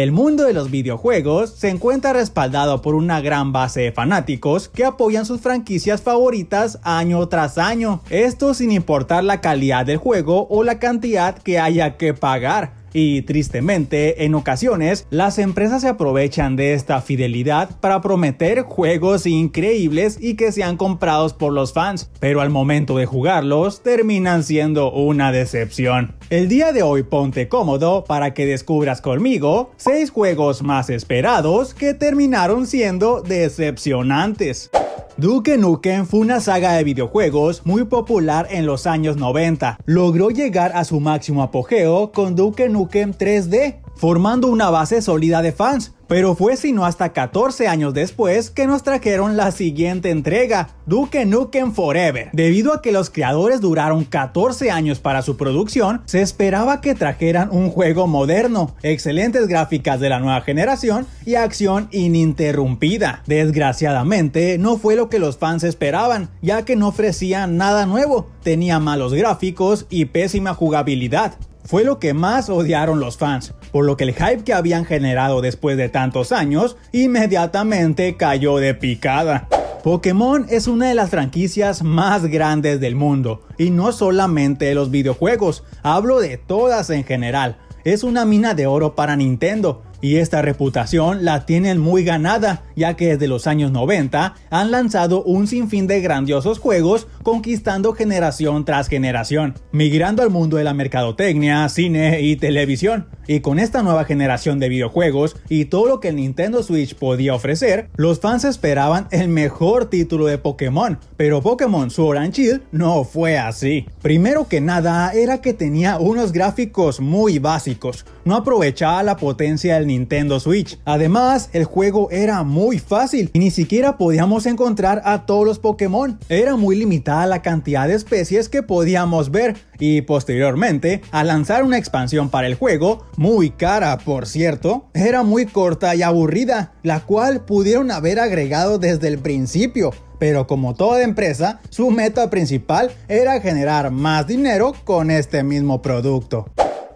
El mundo de los videojuegos se encuentra respaldado por una gran base de fanáticos que apoyan sus franquicias favoritas año tras año, esto sin importar la calidad del juego o la cantidad que haya que pagar. Y tristemente, en ocasiones, las empresas se aprovechan de esta fidelidad para prometer juegos increíbles y que sean comprados por los fans, pero al momento de jugarlos terminan siendo una decepción. El día de hoy ponte cómodo para que descubras conmigo 6 juegos más esperados que terminaron siendo decepcionantes. Duke Nukem fue una saga de videojuegos muy popular en los años 90. Logró llegar a su máximo apogeo con Duke Nukem 3D, formando una base sólida de fans, pero fue sino hasta 14 años después que nos trajeron la siguiente entrega, Duke Nukem Forever. Debido a que los creadores duraron 14 años para su producción, se esperaba que trajeran un juego moderno, excelentes gráficas de la nueva generación y acción ininterrumpida. Desgraciadamente, no fue lo que los fans esperaban, ya que no ofrecía nada nuevo, tenía malos gráficos y pésima jugabilidad fue lo que más odiaron los fans, por lo que el hype que habían generado después de tantos años inmediatamente cayó de picada. Pokémon es una de las franquicias más grandes del mundo, y no solamente de los videojuegos, hablo de todas en general. Es una mina de oro para Nintendo, y esta reputación la tienen muy ganada, ya que desde los años 90 han lanzado un sinfín de grandiosos juegos conquistando generación tras generación, migrando al mundo de la mercadotecnia, cine y televisión. Y con esta nueva generación de videojuegos y todo lo que el Nintendo Switch podía ofrecer, los fans esperaban el mejor título de Pokémon, pero Pokémon Sword and Shield no fue así. Primero que nada era que tenía unos gráficos muy básicos, no aprovechaba la potencia del Nintendo Switch. Además, el juego era muy fácil y ni siquiera podíamos encontrar a todos los Pokémon. Era muy limitada la cantidad de especies que podíamos ver y posteriormente, al lanzar una expansión para el juego, muy cara por cierto, era muy corta y aburrida, la cual pudieron haber agregado desde el principio. Pero como toda empresa, su meta principal era generar más dinero con este mismo producto.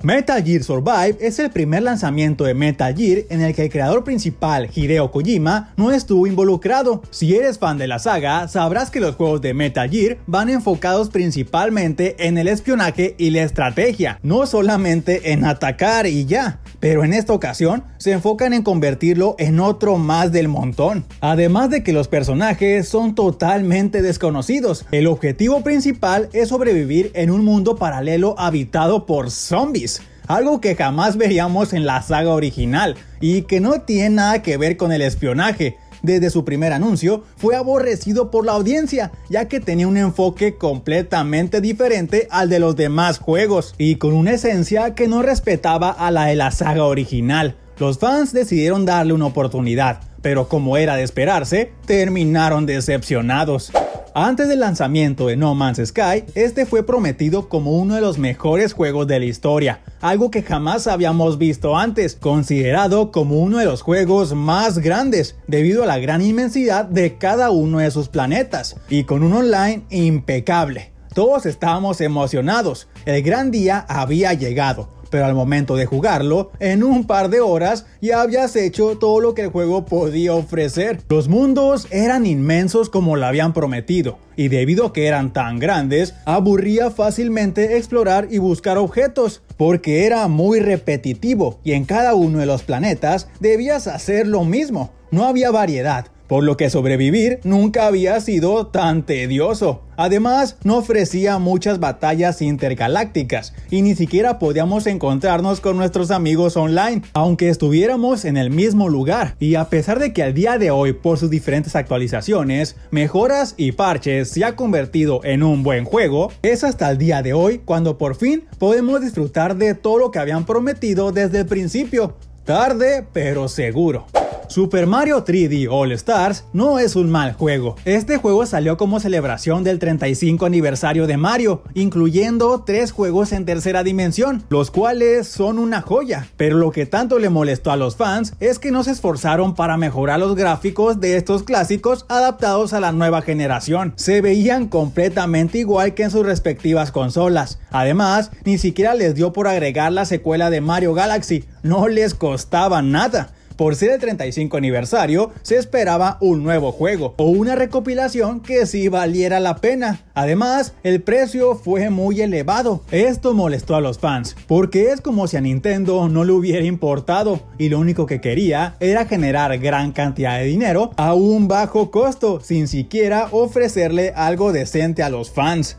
Metal Gear Survive es el primer lanzamiento de Metal Gear en el que el creador principal, Hideo Kojima, no estuvo involucrado. Si eres fan de la saga, sabrás que los juegos de Metal Gear van enfocados principalmente en el espionaje y la estrategia, no solamente en atacar y ya pero en esta ocasión se enfocan en convertirlo en otro más del montón. Además de que los personajes son totalmente desconocidos, el objetivo principal es sobrevivir en un mundo paralelo habitado por zombies algo que jamás veíamos en la saga original y que no tiene nada que ver con el espionaje, desde su primer anuncio, fue aborrecido por la audiencia, ya que tenía un enfoque completamente diferente al de los demás juegos, y con una esencia que no respetaba a la de la saga original. Los fans decidieron darle una oportunidad, pero como era de esperarse, terminaron decepcionados. Antes del lanzamiento de No Man's Sky, este fue prometido como uno de los mejores juegos de la historia, algo que jamás habíamos visto antes, considerado como uno de los juegos más grandes debido a la gran inmensidad de cada uno de sus planetas y con un online impecable. Todos estábamos emocionados, el gran día había llegado pero al momento de jugarlo, en un par de horas ya habías hecho todo lo que el juego podía ofrecer. Los mundos eran inmensos como lo habían prometido, y debido a que eran tan grandes, aburría fácilmente explorar y buscar objetos, porque era muy repetitivo y en cada uno de los planetas debías hacer lo mismo. No había variedad, por lo que sobrevivir nunca había sido tan tedioso. Además, no ofrecía muchas batallas intergalácticas y ni siquiera podíamos encontrarnos con nuestros amigos online, aunque estuviéramos en el mismo lugar. Y a pesar de que al día de hoy, por sus diferentes actualizaciones, mejoras y parches, se ha convertido en un buen juego, es hasta el día de hoy cuando por fin podemos disfrutar de todo lo que habían prometido desde el principio. Tarde, pero seguro. Super Mario 3D All Stars no es un mal juego. Este juego salió como celebración del 35 aniversario de Mario, incluyendo tres juegos en tercera dimensión, los cuales son una joya. Pero lo que tanto le molestó a los fans es que no se esforzaron para mejorar los gráficos de estos clásicos adaptados a la nueva generación. Se veían completamente igual que en sus respectivas consolas. Además, ni siquiera les dio por agregar la secuela de Mario Galaxy, no les costaba nada. Por ser el 35 aniversario, se esperaba un nuevo juego o una recopilación que sí valiera la pena. Además, el precio fue muy elevado. Esto molestó a los fans, porque es como si a Nintendo no le hubiera importado y lo único que quería era generar gran cantidad de dinero a un bajo costo, sin siquiera ofrecerle algo decente a los fans.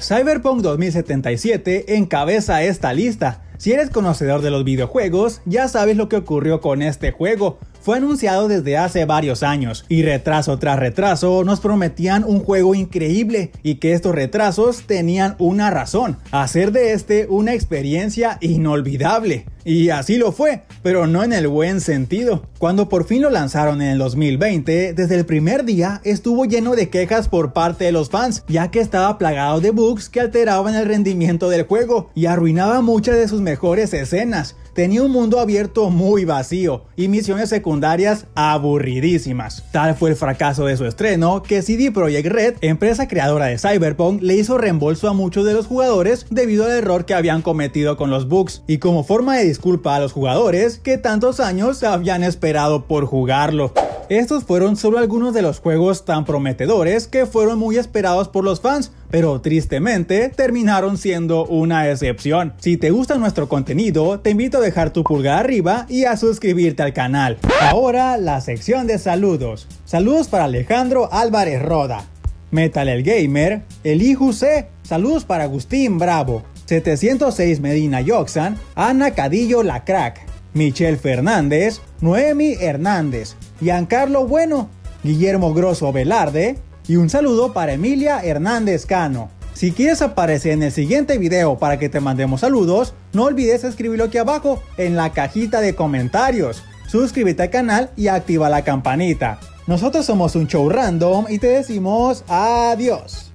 Cyberpunk 2077 encabeza esta lista si eres conocedor de los videojuegos, ya sabes lo que ocurrió con este juego, fue anunciado desde hace varios años y retraso tras retraso nos prometían un juego increíble y que estos retrasos tenían una razón, hacer de este una experiencia inolvidable. Y así lo fue, pero no en el buen sentido. Cuando por fin lo lanzaron en el 2020, desde el primer día estuvo lleno de quejas por parte de los fans, ya que estaba plagado de bugs que alteraban el rendimiento del juego y arruinaba muchas de sus mejores escenas tenía un mundo abierto muy vacío y misiones secundarias aburridísimas. Tal fue el fracaso de su estreno que CD Projekt Red, empresa creadora de Cyberpunk, le hizo reembolso a muchos de los jugadores debido al error que habían cometido con los bugs y como forma de disculpa a los jugadores que tantos años habían esperado por jugarlo. Estos fueron solo algunos de los juegos tan prometedores que fueron muy esperados por los fans, pero tristemente terminaron siendo una excepción. Si te gusta nuestro contenido, te invito a dejar tu pulgar arriba y a suscribirte al canal. Ahora la sección de saludos. Saludos para Alejandro Álvarez Roda, Metal el Gamer, Eli C. Saludos para Agustín Bravo, 706 Medina Yoxan, Ana Cadillo La Crack, Michelle Fernández, Noemi Hernández, Giancarlo Bueno, Guillermo Grosso Velarde, y un saludo para Emilia Hernández Cano. Si quieres aparecer en el siguiente video para que te mandemos saludos, no olvides escribirlo aquí abajo en la cajita de comentarios. Suscríbete al canal y activa la campanita. Nosotros somos un show random y te decimos adiós.